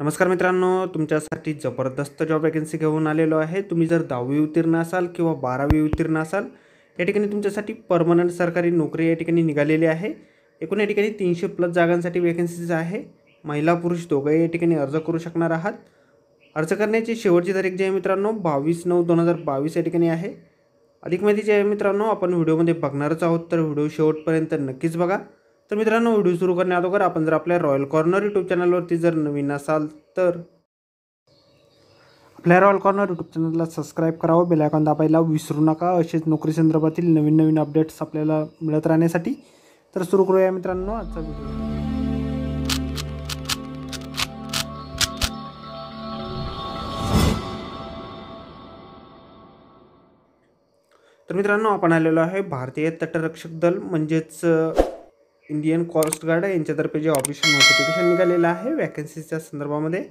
नमस्कार मित्रांनो तुमच्यासाठी जबरदस्त जॉब वॅकन्सी घेऊन आलेलो आहे तुम्ही जर दहावी उत्तीर्ण असाल किंवा बारावी उत्तीर्ण असाल या ठिकाणी तुमच्यासाठी परमनंट सरकारी नोकरी या ठिकाणी निघालेली आहे एकूण या ठिकाणी तीनशे प्लस जागांसाठी वॅकन्सीज आहे महिला पुरुष दोघंही या ठिकाणी अर्ज करू शकणार आहात अर्ज करण्याची शेवटची तारीख जी आहे मित्रांनो बावीस नऊ दोन हजार बावीस या ठिकाणी आहे अधिक माहिती जी आहे मित्रांनो आपण व्हिडिओमध्ये बघणारच आहोत तर व्हिडिओ शेवटपर्यंत नक्कीच बघा तर मित्रांनो व्हिडिओ सुरू अगोदर आपण जर आपल्या रॉयल कॉर्नर यूट्यूब चॅनलवरती जर नवीन असाल तर आपल्या रॉयल कॉर्नर यूट्यूब चॅनलला सबस्क्राईब करावं बेलायकॉन दाबायला विसरू नका असेच नोकरी संदर्भातील नवीन नवीन अपडेट्स आपल्याला मिळत राहण्यासाठी तर सुरू करूया मित्रांनो आजचा व्हिडिओ तर मित्रांनो आपण आलेलो आहे भारतीय तटरक्षक दल म्हणजेच इंडियन कॉस्ट गार्ड यांच्यातर्फे जे ऑफिशियल नोटिफिकेशन निघालेलं आहे वॅकन्सीच्या संदर्भामध्ये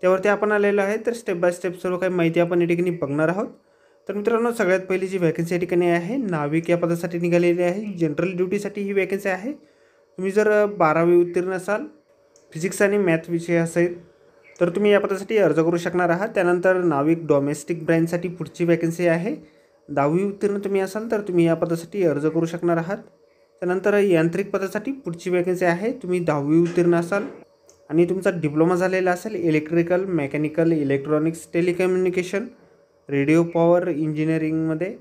त्यावरती आपण आलेलो आहे तर स्टेप बाय स्टेप सर्व काही माहिती आपण या ठिकाणी बघणार आहोत तर मित्रांनो सगळ्यात पहिली जी वॅकन्सी या ठिकाणी आहे नाविक या पदासाठी निघालेली आहे जनरल ड्युटीसाठी ही वॅकन्सी आहे तुम्ही जर बारावी उत्तीर्ण असाल फिजिक्स आणि मॅथ विषय असेल तर तुम्ही या पदासाठी अर्ज करू शकणार आहात त्यानंतर नाविक डोमेस्टिक ब्रँडसाठी पुढची वॅकन्सी आहे दहावी उत्तीर्ण तुम्ही असाल तर तुम्ही या पदासाठी अर्ज करू शकणार आहात त्यानंतर यांत्रिक पदासाठी पुढची वॅकन्सी आहे तुम्ही दहावी उत्तीर्ण असाल आणि तुमचा डिप्लोमा झालेला असेल electrical mechanical electronics telecommunication radio power इंजिनिअरिंगमध्ये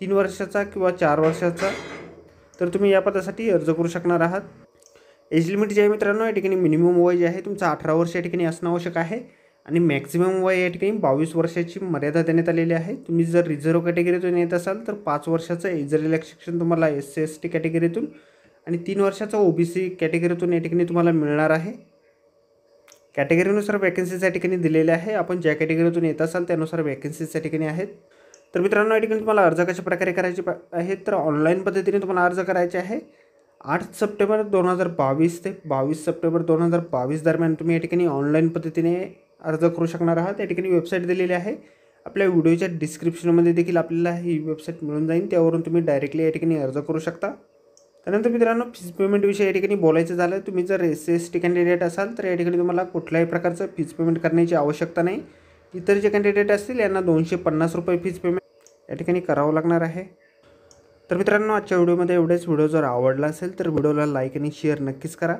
तीन वर्षाचा किंवा चार वर्षाचा तर तुम्ही या पदासाठी अर्ज करू शकणार आहात एज लिमिट जे आहे मित्रांनो या ठिकाणी मिनिमम वय जे आहे तुमचं अठरा वर्ष या ठिकाणी असणं आवश्यक आहे आणि मॅक्झिमम वय या ठिकाणी बावीस वर्षाची मर्यादा देण्यात आलेली आहे तुम्ही जर रिझर्व कॅटेगरीतून येत असाल तर पाच वर्षाचं एज रिलॅक्सेशन तुम्हाला एस सी एस टी कॅटेगरीतून आणि तीन वर्षाचा ओ बी सी कॅटेगरीतून या ठिकाणी तुम्हाला मिळणार आहे कॅटेगरीनुसार वॅकन्सीज या ठिकाणी दिलेल्या आहे आपण ज्या कॅटेगरीतून येत असाल त्यानुसार वॅकन्सीज या ठिकाणी आहेत तर मित्रांनो या ठिकाणी तुम्हाला अर्ज कशा प्रकारे करायचे आहे तर ऑनलाईन पद्धतीने तुम्हाला अर्ज करायचे आहे आठ सप्टेंबर दोन हजार बावीस ते बावीस सप्टेंबर दोन हजार बावीस दरम्यान तुम्ही या ठिकाणी ऑनलाईन पद्धतीने अर्ज करू शकणार आहात या ठिकाणी वेबसाईट दिलेली आहे आपल्या व्हिडिओच्या डिस्क्रिप्शनमध्ये देखील आपल्याला ही वेबसाईट मिळून जाईल त्यावरून तुम्ही डायरेक्टली या ठिकाणी अर्ज करू शकता त्यानंतर मित्रांनो फीज पेमेंटविषयी या ठिकाणी बोलायचं झालं तुम्ही जर एस एस टी कॅन्डिडेट असाल तर या ठिकाणी तुम्हाला कुठल्याही प्रकारचं फीज पेमेंट करण्याची आवश्यकता नाही इतर जे कॅन्डिडेट असतील यांना दोनशे पन्नास रुपये फीज पेमेंट या ठिकाणी करावं लागणार आहे तर मित्रांनो आजच्या व्हिडिओमध्ये एवढेच व्हिडिओ जर आवडला असेल तर व्हिडिओला लाईक आणि शेअर नक्कीच करा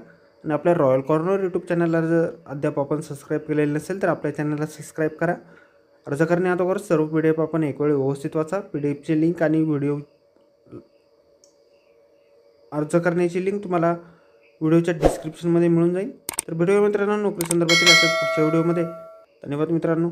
आणि आपल्या रॉयल कॉर्नर यूट्यूब चॅनलला जर अद्याप आपण सबस्क्राईब केलेले नसेल तर आपल्या चॅनलला सबस्क्राईब करा अर्ज अगोदर सर्व पी डी एफ आपण एक वेळ व्यवस्थित वाचा पी डी एफची लिंक आणि व्हिडिओ अर्ज करण्याची लिंक तुम्हाला व्हिडिओच्या डिस्क्रिप्शनमध्ये मिळून जाईल तर व्हिडिओ मित्रांनो नोकरी संदर्भातील असेल पुढच्या व्हिडिओमध्ये धन्यवाद मित्रांनो